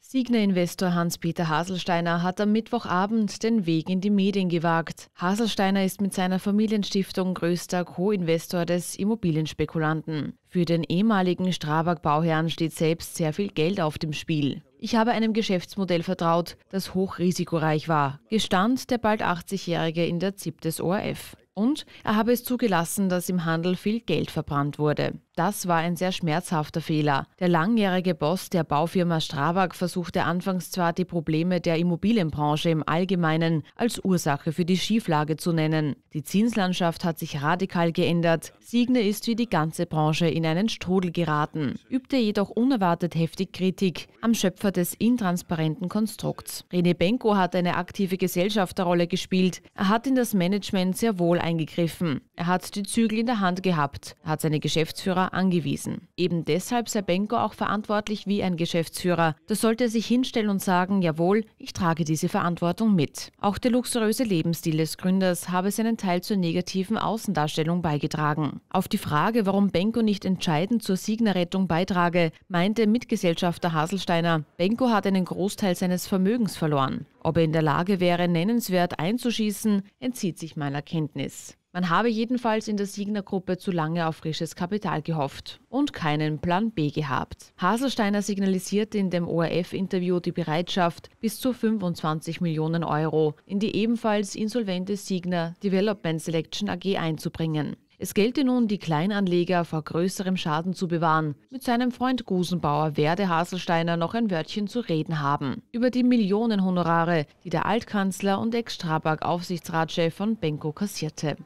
Signa-Investor Hans-Peter Haselsteiner hat am Mittwochabend den Weg in die Medien gewagt. Haselsteiner ist mit seiner Familienstiftung größter Co-Investor des Immobilienspekulanten. Für den ehemaligen Strabag-Bauherrn steht selbst sehr viel Geld auf dem Spiel. Ich habe einem Geschäftsmodell vertraut, das hochrisikoreich war, gestand der bald 80-Jährige in der ZIP des ORF. Und er habe es zugelassen, dass im Handel viel Geld verbrannt wurde. Das war ein sehr schmerzhafter Fehler. Der langjährige Boss der Baufirma Strabag versuchte anfangs zwar die Probleme der Immobilienbranche im Allgemeinen als Ursache für die Schieflage zu nennen. Die Zinslandschaft hat sich radikal geändert. Signe ist wie die ganze Branche in einen Strudel geraten, übte jedoch unerwartet heftig Kritik am Schöpfer des intransparenten Konstrukts. René Benko hat eine aktive Gesellschafterrolle gespielt. Er hat in das Management sehr wohl eingegriffen. Er hat die Zügel in der Hand gehabt, hat seine Geschäftsführer angewiesen. Eben deshalb sei Benko auch verantwortlich wie ein Geschäftsführer. Da sollte er sich hinstellen und sagen, jawohl, ich trage diese Verantwortung mit. Auch der luxuriöse Lebensstil des Gründers habe seinen Teil zur negativen Außendarstellung beigetragen. Auf die Frage, warum Benko nicht entscheidend zur Signer-Rettung beitrage, meinte Mitgesellschafter Haselsteiner, Benko hat einen Großteil seines Vermögens verloren. Ob er in der Lage wäre, nennenswert einzuschießen, entzieht sich meiner Kenntnis. Man habe jedenfalls in der Signer-Gruppe zu lange auf frisches Kapital gehofft und keinen Plan B gehabt. Haselsteiner signalisierte in dem ORF-Interview die Bereitschaft, bis zu 25 Millionen Euro in die ebenfalls insolvente Signer Development Selection AG einzubringen. Es gelte nun, die Kleinanleger vor größerem Schaden zu bewahren. Mit seinem Freund Gusenbauer werde Haselsteiner noch ein Wörtchen zu reden haben. Über die Millionenhonorare, die der Altkanzler und Ex-Strabag-Aufsichtsratschef von Benko kassierte.